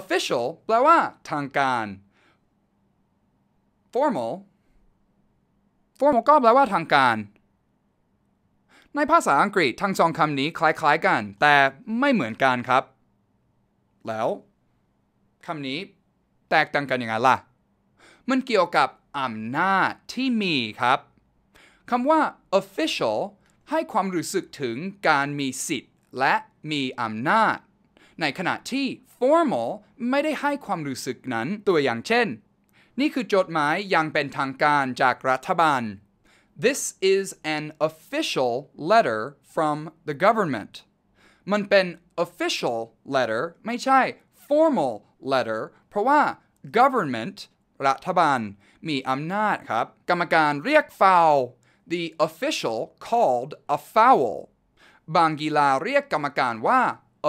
official แปลว่า ทางการ formal formal ก็แปลว่า ทางการ ในภาษาอังกฤษทั้งสองคำนี้คล้าย ๆ กัน แต่ไม่เหมือนกันครับ แล้ว คำนี้ แตกต่างกันยังไงล่ะ มันเกี่ยวกับ อำนาจที่มีครับคำว่า official ให้ความรู้สึกถึงการมีสิทธิ์ และมีอำนาจในขณะที่ formal ไม่ได้ให้ความรู้สึกนั้นตัวอย่างเช่น นี่คือจดหมายยังเป็นทางการจากรัฐบาล This is an official letter from the government มันเป็น official letter ไม่ใช่ formal letter เพราะว่า government รัฐบาล มีอำนาจครับ กรรมการเรียกฟาว the official called a foul บางกีฬาเรียกกรรมการว่า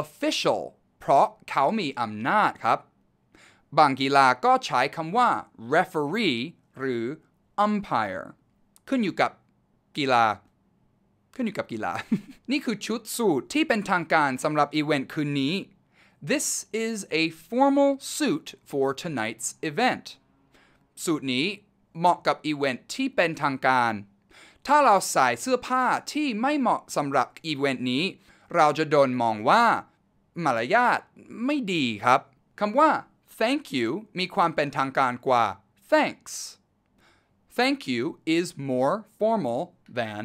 official ราะเขามีอำนาจครับ บางกีฬาก็ใช้คำว่า referee หรือ umpire ขึ้นอยู่กับกีฬา ขึ้นอยู่กับกีฬา นี่คือชุดสูทที่เป็นทางการสำหรับอีเวนต์คืนนี้ This is a formal suit for tonight's event สูทนี้เหมาะกับอีเวนต์ที่เป็นทางการ ถ้าเราใส่เสื้อผ้าที่ไม่เหมาะสำหรับอีเวนต์นี้ เราจะโดนมองว่ามารยาทไม่ดีครับคำว่า thank you มีความเป็นทางการกว่า thanks thank you is more formal than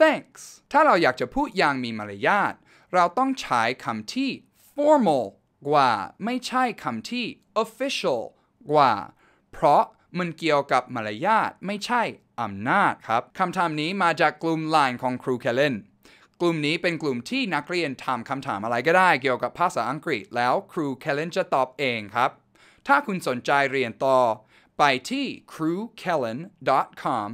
thanks ถ้าเราอยากจะพูดอย่างมีมารยาทเราต้องใช้คำที่ formal กว่าไม่ใช่คำที่ official กว่า เพราะมันเกี่ยวกับมารยาทไม่ใช่อำนาจครับคำถามนี้มาจากกลุ่มไลน์ของครูแคลเลนกลุ่มนี้เป็นกลุ่มที่นักเรียนถามคำถามอะไรก็ได้เกี่ยวกับภาษาอังกฤษ แล้วครูเคลนจะตอบเองครับ ถ้าคุณสนใจเรียนต่อ ไปที่ crewkellen.com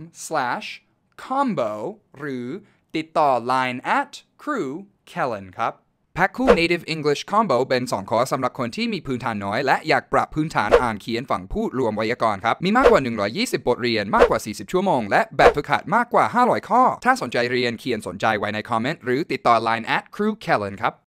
combo หรือติดต่อ line at crewkellen ครับแพ็คคู่ Native English Combo เป็น2คอร์สสำหรับคนที่มีพื้นฐานน้อยและอยากปรับพื้นฐานอ่านเขียนฝั่งพูดรวมไวยากรณ์ครับ มีมากกว่า 120 บทเรียน มากกว่า 40 ชั่วโมง และแบบฝึกหัดมากกว่า 500 ข้อ ถ้าสนใจเรียนเขียนสนใจไว้ในคอมเมนต์หรือติดต่อ Line at Crew Kellen ครับ